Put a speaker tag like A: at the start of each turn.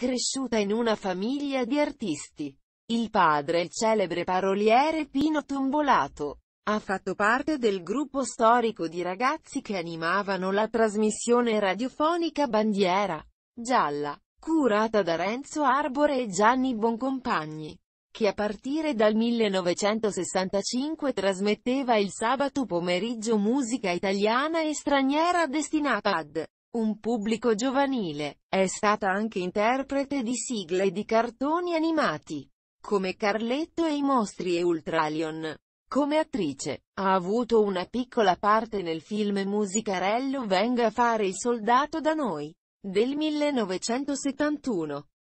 A: Cresciuta in una famiglia di artisti. Il padre, il celebre paroliere Pino Tombolato, ha fatto parte del gruppo storico di ragazzi che animavano la trasmissione radiofonica Bandiera Gialla, curata da Renzo Arbore e Gianni Boncompagni, che a partire dal 1965 trasmetteva il sabato pomeriggio musica italiana e straniera destinata ad un pubblico giovanile, è stata anche interprete di sigle e di cartoni animati, come Carletto e i mostri e Ultralion. Come attrice, ha avuto una piccola parte nel film musicarello Venga a fare il soldato da noi, del 1971.